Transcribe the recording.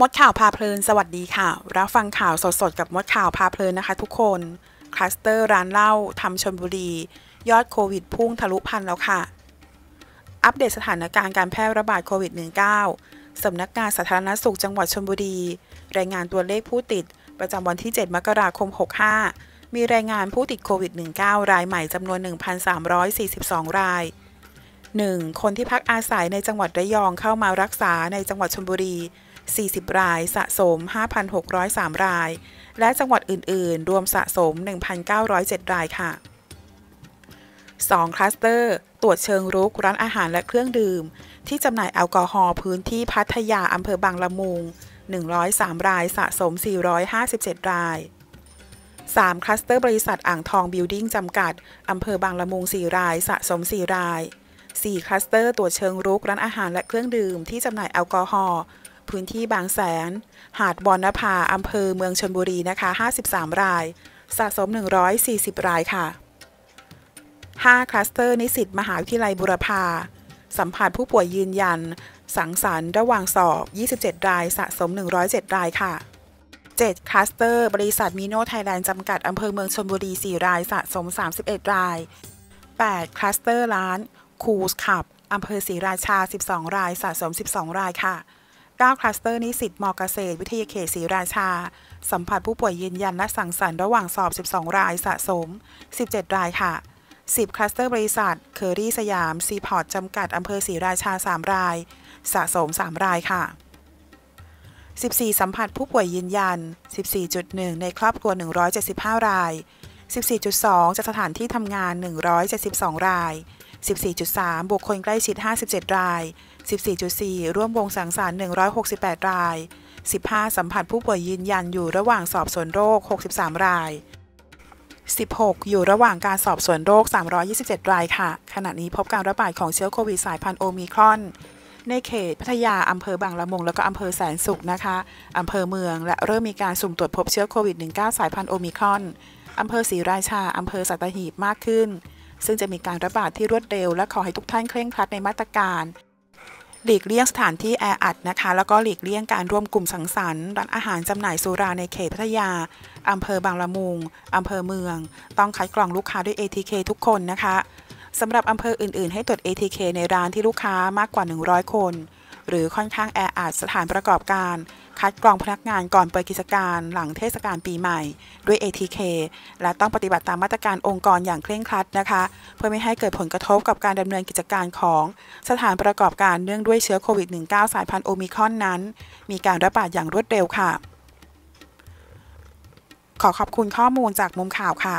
มดข่าวพาเพลิน สวัสดีค่ะ รับฟังข่าวสดๆกับมดข่าวพาเพลินนะคะทุกคน คลัสเตอร์ร้านเหล้าทำชนบุรี ยอดโควิดพุ่งทะลุพันแล้วค่ะ อัปเดตสถานการณ์การแพร่ระบาดโควิด -19 สำนักงานสาธารณสุขจังหวัดชนบุรีรายงานตัวเลขผู้ติด ประจำวันที่ 7 มกราคม 65 มีรายงานผู้ติดโควิด -19 รายใหม่จำนวน 1,342 ราย 1. คนที่พักอาศัยในจังหวัดระยองเข้ามารักษาในจังหวัดชลบุรี40รายสะสม 5,603 ราย และจังหวัดอื่น ๆ รวมสะสม 1,907 รายค่ะ 2. คลัสเตอร์ตรวจเชิงรุกร้านอาหารและเครื่องดื่ม ที่จำหน่ายแอลกอฮอล์พื้นที่พัทยาอำเภอบางละมุง 103 รายสะสม457ราย 3. คลัสเตอร์บริษัทอ่างทองบิลดิ้งจำกัดอำเภอบางละมุง4 รายสะสม 4 ราย 4. คลัสเตอร์ ตรวจเชิงรุกร้านอาหารและเครื่องดื่มที่จำหน่ายแอลกอฮอล์พื้นที่บางแสน หาดบอนนภาอำเภอเมืองชนบุรีนะคะ 53รายสะสม 140รายค่ะ 5คลัสเตอร์นิสิตมหาวิทยาลัยบุรพาสัมผัสผู้ป่วยยืนยัน สังสรรค์ระหว่างสอบ27รายสะสม 107รายค่ะ 7คลัสเตอร์บริษัทมิโนไทยแลนด์จำกัดอำเภอเมืองชนบุรี4รายสะสม31ราย8คลัสเตอร์ร้าน คูสขับอำเภอศรีราชา 12รายสะสม12รายค่ะ9 คลัสเตอร์นิสิตมอเกษตรวิทยาเขตศรีราชา สัมผัสผู้ป่วยยืนยันและสั่งสรรระหว่างสอบ 12 รายสะสม 17 รายค่ะ 10 คลัสเตอร์บริษัท เคอรี่สยาม ซีพอร์ต จำกัด อำเภอศรีราชา 3 ราย สะสม 3 รายค่ะ 14 สัมผัสผู้ป่วยยืนยัน 14.1 ในครอบครัว175 ราย 14.2จากสถานที่ทำงาน 172 ราย14.3 บุคคลใกล้ชิด 57 ราย 14.4 ร่วมวงสังสรรค์168 ราย 15 สัมผัสผู้ป่วยยืนยัน อยู่ระหว่างสอบสวนโรค 63 ราย 16 อยู่ระหว่างการสอบสวนโรค 327 รายค่ะ ขณะนี้พบการระบาดของเชื้อโควิดสายพันธุ์โอมิครอน ในเขตพัทยาอำเภอบางละมุงและก็อำเภอแสนสุขนะคะอำเภอเมือง และเริ่มมีการสุ่มตรวจพบเชื้อโควิด -19 สายพันธุ์โอมิครอนอำเภอศรีราชาอำเภอสัตหีบมากขึ้นซึ่งจะมีการระบาดที่รวดเร็วและขอให้ทุกท่านเคร่งครัดในมาตรการ หลีกเลี่ยงสถานที่แออัดนะคะแล้วก็หลีกเลี่ยงการร่วมกลุ่มสังสรรค์ร้านอาหารจำหน่ายสุราในเขตพัทยาอำเภอบางละมุงอำเภอเมือง ต้องคัดกรองลูกค้าด้วย ATK ทุกคนนะคะสำหรับอำเภออื่นๆ ให้ตรวจ ATK ในร้านที่ลูกค้ามากกว่า 100 คนหรือค่อนข้างแออัดสถานประกอบการ คัดกรองพนักงานก่อนเปิดกิจการหลังเทศกาลปีใหม่ ด้วย ATK และต้องปฏิบัติตามมาตรการองค์กรอย่างเคร่งครัดนะคะ เพื่อไม่ให้เกิดผลกระทบกับการดำเนินกิจการของ สถานประกอบการเนื่องด้วยเชื้อโควิด -19 สายพันธุ์โอมิคอนนั้น มีการระบาดอย่างรวดเร็วค่ะ ขอขอบคุณข้อมูลจากมุมข่าวค่ะ